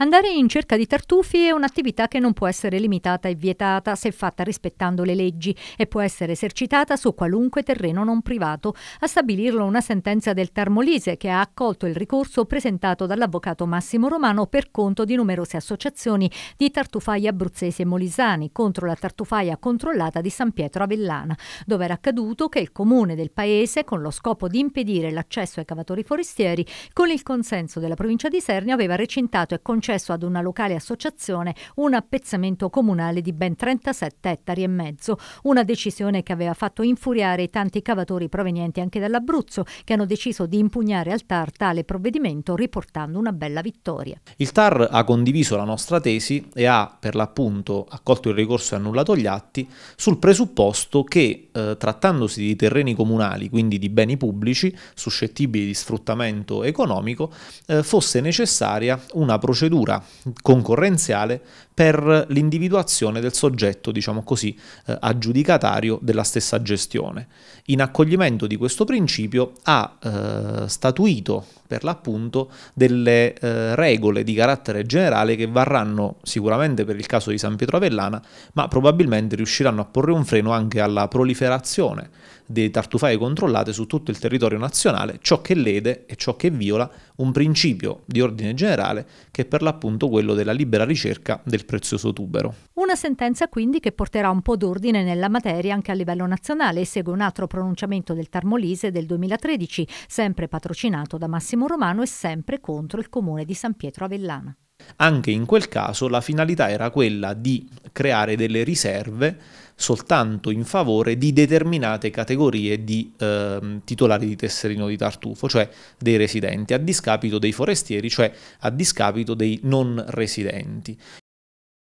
Andare in cerca di tartufi è un'attività che non può essere limitata e vietata se fatta rispettando le leggi e può essere esercitata su qualunque terreno non privato. A stabilirlo una sentenza del Tarmolise che ha accolto il ricorso presentato dall'avvocato Massimo Romano per conto di numerose associazioni di tartufai abruzzesi e molisani contro la tartufaia controllata di San Pietro Avellana, dove era accaduto che il comune del paese, con lo scopo di impedire l'accesso ai cavatori forestieri, con il consenso della provincia di Sernia aveva recintato e concesso concesso ad una locale associazione un appezzamento comunale di ben 37 ettari e mezzo, una decisione che aveva fatto infuriare i tanti cavatori provenienti anche dall'Abruzzo che hanno deciso di impugnare al TAR tale provvedimento riportando una bella vittoria. Il TAR ha condiviso la nostra tesi e ha per l'appunto accolto il ricorso e annullato gli atti sul presupposto che eh, trattandosi di terreni comunali, quindi di beni pubblici suscettibili di sfruttamento economico, eh, fosse necessaria una procedura procedura concorrenziale per l'individuazione del soggetto, diciamo così, eh, aggiudicatario della stessa gestione. In accoglimento di questo principio ha eh, statuito per l'appunto delle eh, regole di carattere generale che varranno sicuramente per il caso di San Pietro Avellana, ma probabilmente riusciranno a porre un freno anche alla proliferazione di tartufaie controllate su tutto il territorio nazionale, ciò che lede e ciò che viola un principio di ordine generale che è per l'appunto quello della libera ricerca del prezioso tubero. Una sentenza quindi che porterà un po' d'ordine nella materia anche a livello nazionale e segue un altro pronunciamento del Tarmolise del 2013, sempre patrocinato da Massimo Romano e sempre contro il comune di San Pietro Avellana. Anche in quel caso la finalità era quella di creare delle riserve soltanto in favore di determinate categorie di eh, titolari di tesserino di tartufo, cioè dei residenti, a discapito dei forestieri, cioè a discapito dei non residenti.